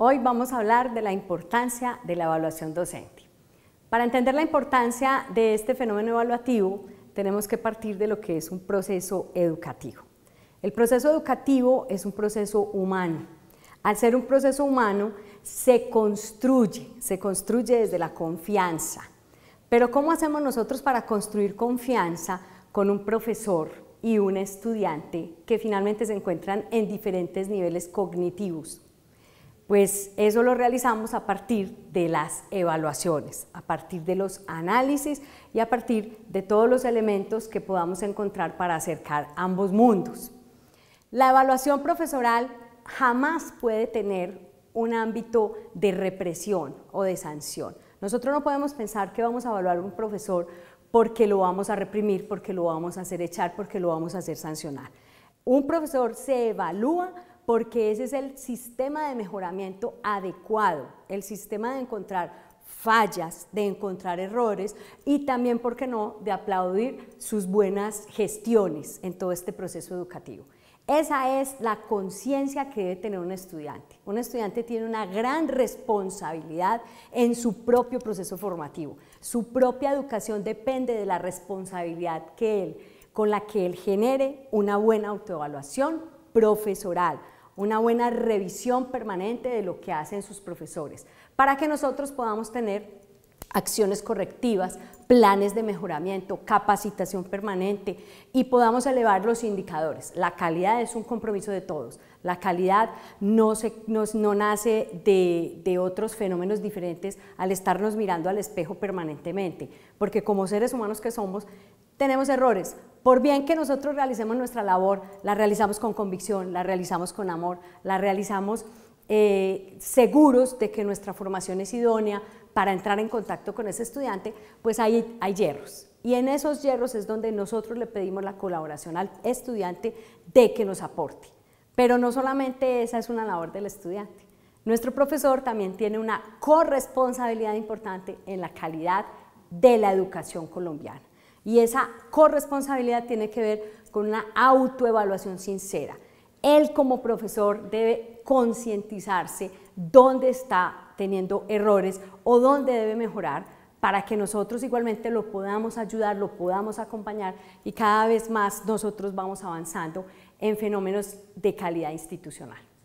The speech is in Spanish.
Hoy vamos a hablar de la importancia de la evaluación docente. Para entender la importancia de este fenómeno evaluativo, tenemos que partir de lo que es un proceso educativo. El proceso educativo es un proceso humano. Al ser un proceso humano, se construye, se construye desde la confianza. Pero ¿cómo hacemos nosotros para construir confianza con un profesor y un estudiante que finalmente se encuentran en diferentes niveles cognitivos? Pues eso lo realizamos a partir de las evaluaciones, a partir de los análisis y a partir de todos los elementos que podamos encontrar para acercar ambos mundos. La evaluación profesoral jamás puede tener un ámbito de represión o de sanción. Nosotros no podemos pensar que vamos a evaluar a un profesor porque lo vamos a reprimir, porque lo vamos a hacer echar, porque lo vamos a hacer sancionar. Un profesor se evalúa porque ese es el sistema de mejoramiento adecuado, el sistema de encontrar fallas, de encontrar errores y también, ¿por qué no?, de aplaudir sus buenas gestiones en todo este proceso educativo. Esa es la conciencia que debe tener un estudiante. Un estudiante tiene una gran responsabilidad en su propio proceso formativo. Su propia educación depende de la responsabilidad que él, con la que él genere una buena autoevaluación profesoral, una buena revisión permanente de lo que hacen sus profesores, para que nosotros podamos tener acciones correctivas, planes de mejoramiento, capacitación permanente y podamos elevar los indicadores. La calidad es un compromiso de todos. La calidad no, se, no, nace de, de, otros fenómenos diferentes al estarnos mirando al espejo permanentemente, porque como seres humanos que somos, tenemos errores. Por bien que nosotros realicemos nuestra labor, la realizamos con convicción, la realizamos con amor, la realizamos eh, seguros de que nuestra formación es idónea para entrar en contacto con ese estudiante, pues ahí hay hierros. Y en esos hierros es donde nosotros le pedimos la colaboración al estudiante de que nos aporte. Pero no solamente esa es una labor del estudiante. Nuestro profesor también tiene una corresponsabilidad importante en la calidad de la educación colombiana. Y esa corresponsabilidad tiene que ver con una autoevaluación sincera. Él como profesor debe concientizarse dónde está teniendo errores o dónde debe mejorar para que nosotros igualmente lo podamos ayudar, lo podamos acompañar y cada vez más nosotros vamos avanzando en fenómenos de calidad institucional.